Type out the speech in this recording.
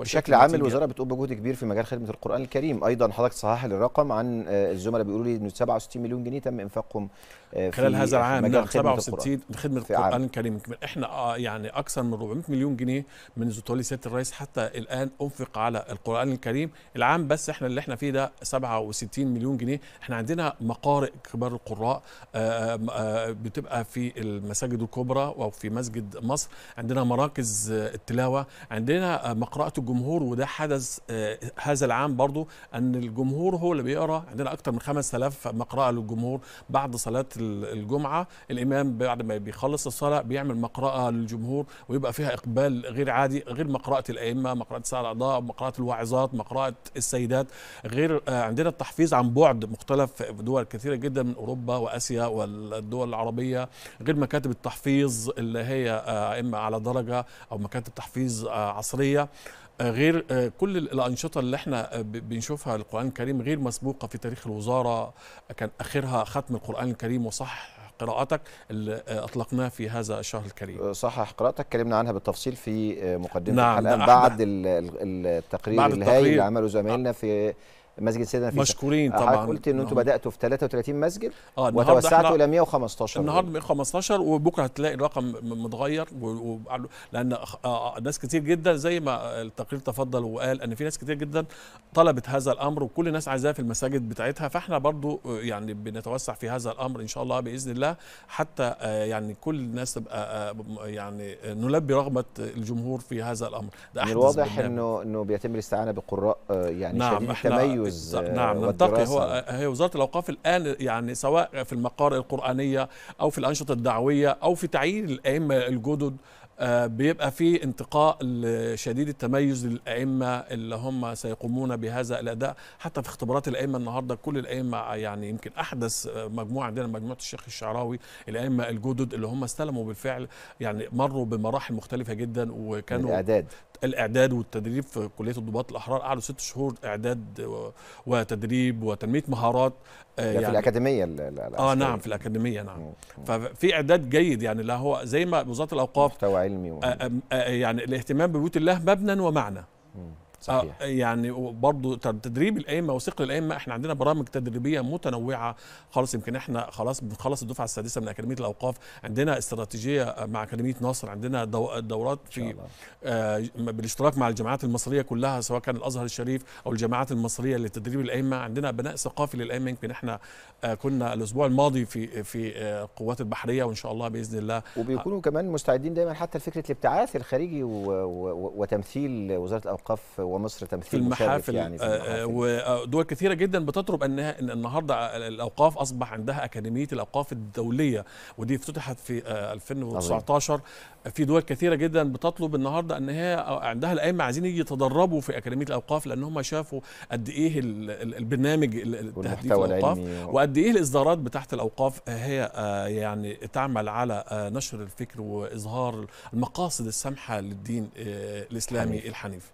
بشكل عام الوزاره يعني. بتقوم بجهد كبير في مجال خدمه القران الكريم ايضا حضرتك صحح لي الرقم عن آه، الزملاء بيقولوا لي ان 67 مليون جنيه تم انفاقهم آه، في خلال هذا العام نعم 67 خدمه القران الكريم احنا آه، يعني اكثر من 400 مليون جنيه من زطولي سياده الرئيس حتى الان انفق على القران الكريم العام بس احنا اللي احنا فيه ده 67 مليون جنيه احنا عندنا مقارئ كبار القراء بتبقى في المساجد الكبرى او في مسجد مصر عندنا مراكز التلاوه عندنا مقراءه الجمهور وده حدث آه، هذا العام برضو ان الجمهور هو اللي بيقرا عندنا اكتر من 5000 مقرأة للجمهور بعد صلاة الجمعة الامام بعد ما بيخلص الصلاة بيعمل مقرأة للجمهور ويبقى فيها اقبال غير عادي غير مقرأة الائمة مقرأة الأعضاء مقرأة الواعظات مقرأة السيدات غير آه، عندنا التحفيظ عن بعد مختلف في دول كثيرة جدا من اوروبا واسيا والدول العربية غير مكاتب التحفيظ اللي هي اما آه، على درجة او مكاتب تحفيظ عصرية غير آه، كل الانشطه اللي احنا آه، بنشوفها القران الكريم غير مسبوقه في تاريخ الوزاره كان اخرها ختم القران الكريم وصح قراءتك اللي آه، اطلقناها في هذا الشهر الكريم صحح قراءتك اتكلمنا عنها بالتفصيل في مقدمه نعم الحلقه نعم، بعد التقرير بعد الهائل اللي عمله زمايلنا في مسجد سيدنا فيصل مشكورين آه، طبعا قلت ان انتم نعم. بداتوا في 33 مسجد آه وتوسعتوا الى 115 النهارده 115 وبكره هتلاقي الرقم متغير و... و... لان آه، آه، ناس كتير جدا زي ما التقرير تفضل وقال ان في ناس كتير جدا طلبت هذا الامر وكل الناس عايزاه في المساجد بتاعتها فاحنا برضو يعني بنتوسع في هذا الامر ان شاء الله باذن الله حتى يعني كل الناس تبقى يعني نلبي رغبه الجمهور في هذا الامر ده من الواضح انه انه بيتم الاستعانه بقراء يعني نعم شديد التميز تجاوز نعم آه، ننتقي هو آه، هي وزاره الاوقاف الان يعني سواء في المقار القرانيه او في الانشطه الدعويه او في تعيين الائمه الجدد آه، بيبقى في انتقاء شديد التميز للائمه اللي هم سيقومون بهذا الاداء حتى في اختبارات الائمه النهارده كل الائمه يعني يمكن احدث مجموعه عندنا مجموعه الشيخ الشعراوي الائمه الجدد اللي هم استلموا بالفعل يعني مروا بمراحل مختلفه جدا وكانوا الاعداد الاعداد والتدريب في كليه الضباط الاحرار قعدوا ست شهور اعداد وتدريب وتنميه مهارات آه، يعني في الاكاديميه آه، العسكرية. اه نعم في الاكاديميه نعم ففي اعداد جيد يعني لا هو زي ما وزاره الاوقاف علمي يعني الاهتمام ببيوت الله مبنى ومعنى صحيح آه يعني برضو تدريب الائمه وثقل الائمه احنا عندنا برامج تدريبيه متنوعه خالص يمكن احنا خلاص بنخلص الدفعه السادسه من اكاديميه الاوقاف عندنا استراتيجيه مع اكاديميه نصر عندنا دورات في آه بالاشتراك مع الجامعات المصريه كلها سواء كان الازهر الشريف او الجامعات المصريه لتدريب الائمه عندنا بناء ثقافي للائمه يمكن احنا آه كنا الاسبوع الماضي في في آه قوات البحريه وان شاء الله باذن الله وبيكونوا آه. كمان مستعدين دايما حتى لفكره الابتعاث الخارجي وتمثيل وزاره الاوقاف ومصر تمثيل في المحافل يعني في آه، آه، المحافل. ودول كثيره جدا بتطلب ان النهارده الاوقاف اصبح عندها اكاديميه الاوقاف الدوليه ودي افتتحت في 2019 آه، في دول كثيره جدا بتطلب النهارده ان هي عندها الائمه عايزين يتدربوا في اكاديميه الاوقاف لان هم شافوا قد ايه البرنامج التهديف الاوقاف وقد ايه الاصدارات بتاعت الاوقاف هي يعني تعمل على نشر الفكر واظهار المقاصد السامحه للدين الاسلامي الحنيف